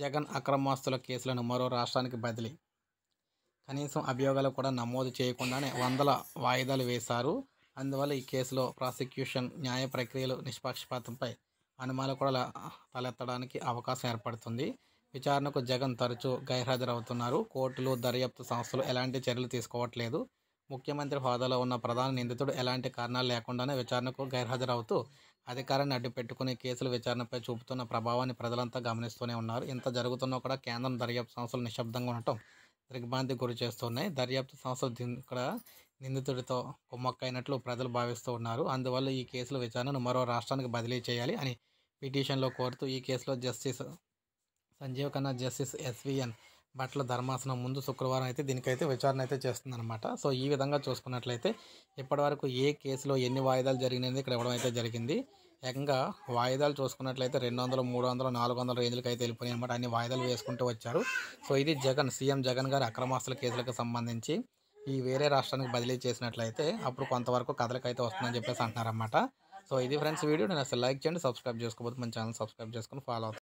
జగన్ అక్రమాస్తుల కేసులను మరో రాష్ట్రానికి బదిలీ కనీసం అభియోగాలు కూడా నమోదు చేయకుండానే వందల వాయిదాలు వేశారు అందువల్ల ఈ కేసులో ప్రాసిక్యూషన్ న్యాయ ప్రక్రియలు నిష్పక్షపాతంపై అనుమానాలు కూడా తలెత్తడానికి అవకాశం ఏర్పడుతుంది విచారణకు జగన్ తరచూ గైర్హాజరవుతున్నారు కోర్టులు దర్యాప్తు సంస్థలు ఎలాంటి చర్యలు తీసుకోవట్లేదు ముఖ్యమంత్రి హోదాలో ఉన్న ప్రధాన నిందితుడు ఎలాంటి కారణాలు లేకుండానే విచారణకు గైర్హాజరవుతూ అధికారాన్ని అడ్డుపెట్టుకుని కేసుల విచారణపై చూపుతున్న ప్రభావాన్ని ప్రజలంతా గమనిస్తూనే ఉన్నారు ఇంత జరుగుతున్నా కూడా కేంద్రం దర్యాప్తు సంస్థలు నిశ్శబ్దంగా ఉండటం దిగ్భ్రాంతి గురి చేస్తున్నాయి దర్యాప్తు సంస్థలు ఇక్కడ నిందితుడితో కుమ్మక్కైనట్లు ప్రజలు భావిస్తూ ఉన్నారు అందువల్ల ఈ కేసుల విచారణను మరో రాష్ట్రానికి బదిలీ చేయాలి అని పిటిషన్లో కోరుతూ ఈ కేసులో justice Sanjiv Khanna justice SVN బట్టల ధర్మాసనం ముందు శుక్రవారం అయితే దీనికైతే విచారణ అయితే చేస్తుందన్నమాట సో ఈ విధంగా చూసుకున్నట్లయితే ఇప్పటివరకు ఏ కేసులో ఎన్ని వాయిదాలు జరిగినది ఇక్కడ ఇవ్వడం అయితే జరిగింది ఏకంగా వాయిదాలు చూసుకున్నట్లయితే రెండు వందలు మూడు వందలు నాలుగు వందల రేంజ్లకి అయితే వెళ్ళిపోయినాయి అనమాట అన్ని వాయిదాలు వేసుకుంటూ వచ్చారు సో ఇది జగన్ సీఎం జగన్ గారి అక్రమాస్తుల కేసులకు సంబంధించి ఈ వేరే రాష్ట్రానికి బదిలీ చేసినట్లయితే అప్పుడు కొంతవరకు కథలకైతే వస్తుందని చెప్పేసి అంటున్నారన్నమాట సో ఇది ఫ్రెండ్స్ వీడియో నేను అసలు లైక్ చేయండి సబ్స్క్రైబ్ చేసుకోబోతు మన ఛానల్ సబ్స్క్రైబ్ చేసుకుని ఫాలో అవుతాను